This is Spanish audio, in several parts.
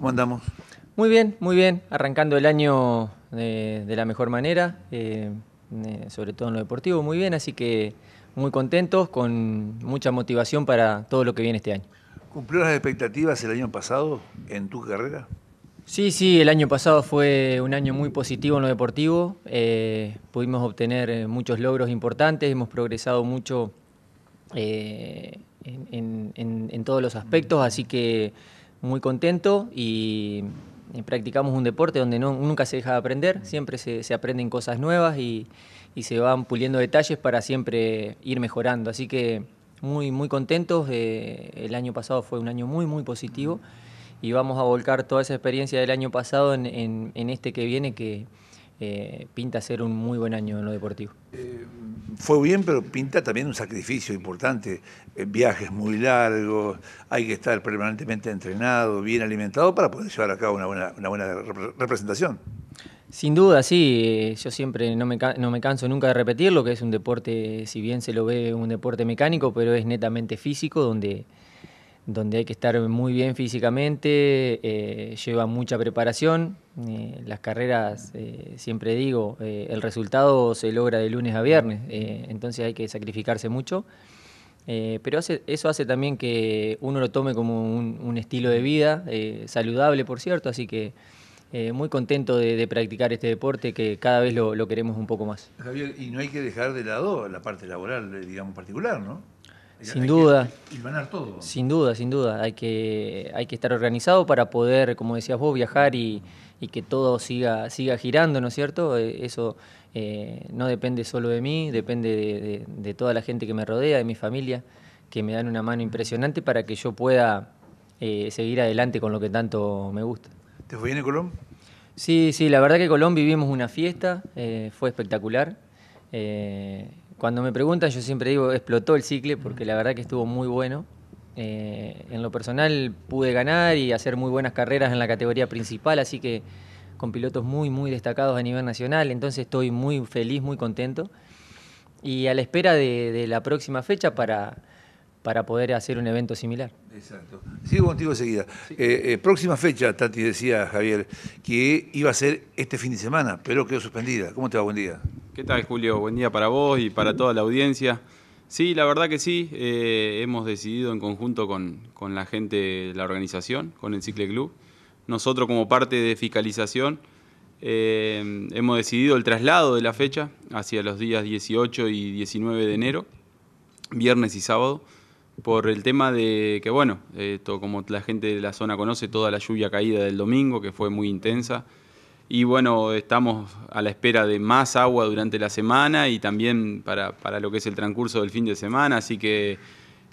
¿Cómo andamos? Muy bien, muy bien. Arrancando el año eh, de, la mejor manera, eh, eh, sobre todo en lo deportivo, muy bien. Así que muy contentos, con mucha motivación para todo lo que viene este año. ¿Cumplió las expectativas el año pasado en tu carrera? Sí, sí, el año pasado fue un año muy positivo en lo deportivo. pudimos obtener muchos logros importantes, hemos progresado mucho en, todos los aspectos, así que muy contento y, practicamos un deporte donde nunca se deja de aprender, siempre se, aprenden cosas nuevas y, se van puliendo detalles para siempre ir mejorando. Así que muy, muy contentos, eh, el año pasado fue un año muy, muy positivo y vamos a volcar toda esa experiencia del año pasado en, este que viene que eh, pinta ser un muy buen año en lo deportivo. Eh, fue bien, pero pinta también un sacrificio importante, eh, viajes muy largos, hay que estar permanentemente entrenado, bien alimentado para poder llevar a cabo una buena, representación. Sin duda, sí, eh, yo siempre no me, no me canso nunca de repetirlo, que es un deporte, si bien se lo ve un deporte mecánico, pero es netamente físico, donde donde hay que estar muy bien físicamente, eh, lleva mucha preparación. Eh, las carreras, eh, siempre digo, el resultado se logra de lunes a viernes, entonces hay que sacrificarse mucho. pero eso hace también que uno lo tome como un, estilo de vida, saludable por cierto, así que muy contento de, practicar este deporte que cada vez lo, lo queremos un poco más. Javier, y no hay que dejar de lado la parte laboral, digamos, particular, ¿no? Sin duda. todo. Sin duda, sin duda. Hay que, hay que estar organizado para poder, como decías vos, viajar y, que todo siga, siga girando, ¿no es cierto? Eh, eso eh, no depende solo de mí, depende de, toda la gente que me rodea, de mi familia, que me dan una mano impresionante para que yo pueda eh, seguir adelante con lo que tanto me gusta. ¿Te fue bien en Colón? Sí, sí, la verdad que en Colón vivimos una fiesta, fue espectacular. Cuando me preguntan, yo siempre digo, explotó el ciclo porque la verdad que estuvo muy bueno. Eh, en lo personal pude ganar y hacer muy buenas carreras en la categoría principal, así que con pilotos muy, muy destacados a nivel nacional, entonces estoy muy feliz, muy contento. Y a la espera de, la próxima fecha para, para poder hacer un evento similar. Exacto. Sigo contigo enseguida. Eh, eh, próxima fecha, Tati decía Javier, que iba a ser este fin de semana, pero quedó suspendida. ¿Cómo te va? Buen día. ¿Qué tal, Julio? Buen día para vos y para toda la audiencia. Sí, la verdad que sí. Eh, hemos decidido en conjunto con, la gente de la organización, con el Cicle Club. Nosotros, como parte de fiscalización, eh, hemos decidido el traslado de la fecha hacia los días 18 y 19 de enero, viernes y sábado, por el tema de que, bueno, como la gente de la zona conoce, toda la lluvia caída del domingo, que fue muy intensa y bueno, estamos a la espera de más agua durante la semana y también para, lo que es el transcurso del fin de semana. Así que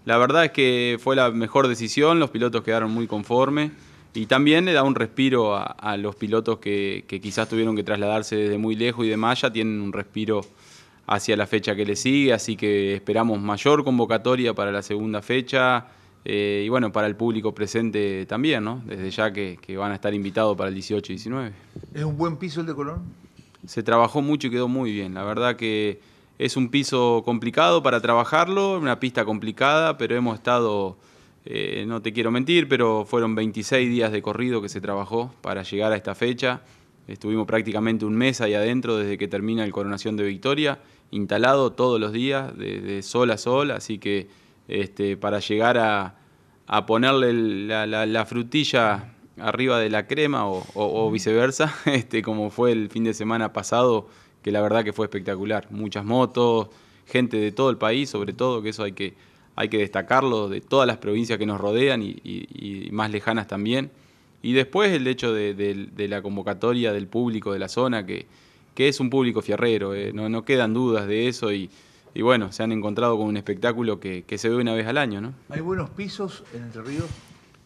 la verdad es que fue la mejor decisión, los pilotos quedaron muy conformes y también le da un respiro a, los pilotos que, quizás tuvieron que trasladarse desde muy lejos y de malla tienen un respiro hacia la fecha que le sigue, así que esperamos mayor convocatoria para la segunda fecha, eh, y bueno, para el público presente también, ¿no? Desde ya que, van a estar invitados para el 18 y 19. ¿Es un buen piso el de Colón? Se trabajó mucho y quedó muy bien. La verdad que es un piso complicado para trabajarlo, una pista complicada, pero hemos estado, eh, no te quiero mentir, pero fueron 26 días de corrido que se trabajó para llegar a esta fecha. Estuvimos prácticamente un mes ahí adentro desde que termina el coronación de Victoria, instalado todos los días, de, sol a sol, así que este, para llegar a, a ponerle la, frutilla arriba de la crema o, viceversa, este, como fue el fin de semana pasado, que la verdad que fue espectacular. Muchas motos, gente de todo el país, sobre todo, que eso hay que, hay que destacarlo, de todas las provincias que nos rodean y, más lejanas también. Y después el hecho de, la convocatoria del público de la zona, que, que es un público fierrero, eh, no, no quedan dudas de eso y y bueno, se han encontrado con un espectáculo que, se ve una vez al año, ¿no? ¿Hay buenos pisos en Entre Ríos?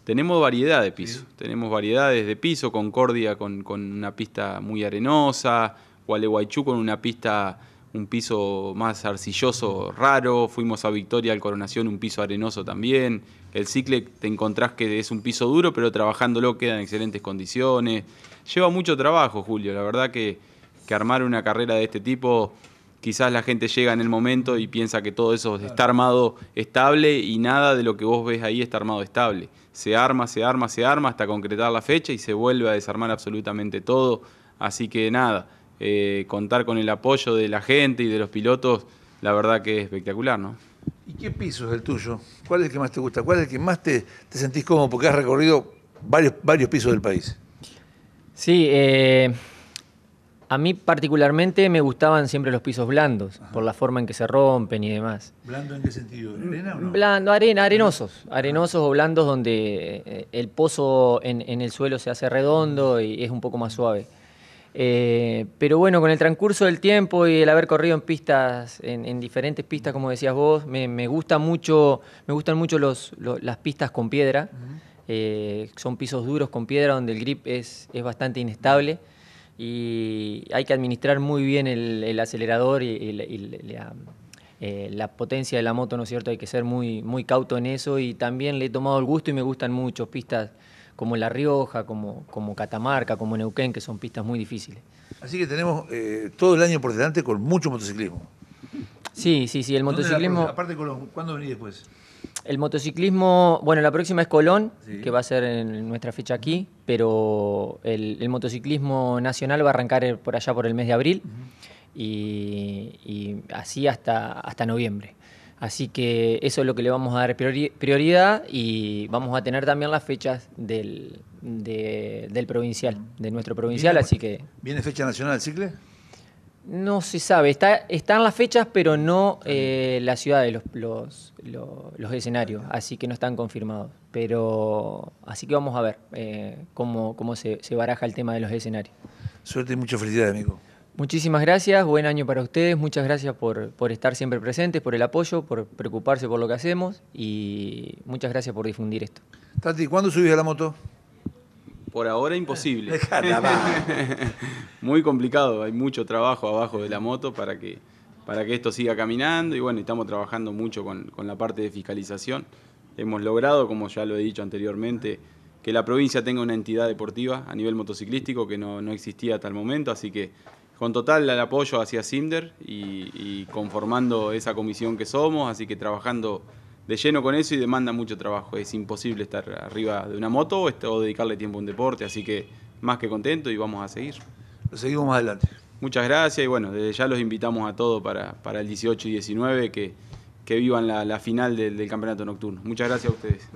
Tenemos variedad de pisos, tenemos variedades de piso, Concordia con, una pista muy arenosa, Gualeguaychú con una pista un piso más arcilloso raro, fuimos a Victoria al Coronación, un piso arenoso también. El Cicle te encontrás que es un piso duro, pero trabajándolo queda en excelentes condiciones. Lleva mucho trabajo, Julio, la verdad que, que armar una carrera de este tipo quizás la gente llega en el momento y piensa que todo eso está armado estable y nada de lo que vos ves ahí está armado estable. Se arma, se arma, se arma hasta concretar la fecha y se vuelve a desarmar absolutamente todo. Así que nada, eh, contar con el apoyo de la gente y de los pilotos, la verdad que es espectacular, ¿no? ¿Y qué piso es el tuyo? ¿Cuál es el que más te gusta? ¿Cuál es el que más te, sentís cómodo porque has recorrido varios, varios pisos del país? Sí, eh, a mí particularmente me gustaban siempre los pisos blandos, por la forma en que se rompen y demás. ¿Blando en qué sentido? ¿Arena o no? Blando, arena, arenosos. Arenosos o blandos donde eh, el pozo en, el suelo se hace redondo y es un poco más suave. Eh, pero bueno, con el transcurso del tiempo y el haber corrido en pistas, en, diferentes pistas, como decías vos, me, gusta mucho, me gustan mucho los, las pistas con piedra. Eh, son pisos duros con piedra donde el grip es, es bastante inestable y hay que administrar muy bien el, acelerador y, eh, la, potencia de la moto, ¿no es cierto? Hay que ser muy, muy cauto en eso y también le he tomado el gusto y me gustan mucho pistas como La Rioja, como, como Catamarca, como Neuquén, que son pistas muy difíciles. Así que tenemos eh, todo el año por delante con mucho motociclismo. Sí, sí, sí, el motociclismo... aparte, ¿cuándo venís después? el motociclismo, bueno, la próxima es Colón, que va a ser en nuestra fecha aquí, pero el, motociclismo nacional va a arrancar eh, por allá por el mes de abril y, así hasta, hasta noviembre. Así que eso es lo que le vamos a dar prioridad y vamos a tener también las fechas del, del provincial, de nuestro provincial, ¿Viene, así que... ¿Viene fecha nacional el ciclo? No se sabe, están las fechas, pero no eh, la ciudad de los, escenarios, así que no están confirmados. Pero así que vamos a ver eh, cómo, se, baraja el tema de los escenarios. Suerte y mucha felicidad, amigo. Muchísimas gracias, buen año para ustedes, muchas gracias por, por estar siempre presentes, por el apoyo, por preocuparse por lo que hacemos y muchas gracias por difundir esto. Tati, ¿cuándo subís a la moto? Por ahora imposible. Muy complicado, hay mucho trabajo abajo de la moto para que, para que esto siga caminando y bueno, estamos trabajando mucho con, la parte de fiscalización. Hemos logrado, como ya lo he dicho anteriormente, que la provincia tenga una entidad deportiva a nivel motociclístico que no, existía hasta el momento, así que con total el apoyo hacia Cinder y conformando esa comisión que somos, así que trabajando de lleno con eso y demanda mucho trabajo. Es imposible estar arriba de una moto o dedicarle tiempo a un deporte, así que más que contento y vamos a seguir. Lo seguimos más adelante. Muchas gracias y bueno, desde ya los invitamos a todos para, para el 18 y 19 que, que vivan la, final del, del campeonato nocturno. Muchas gracias a ustedes.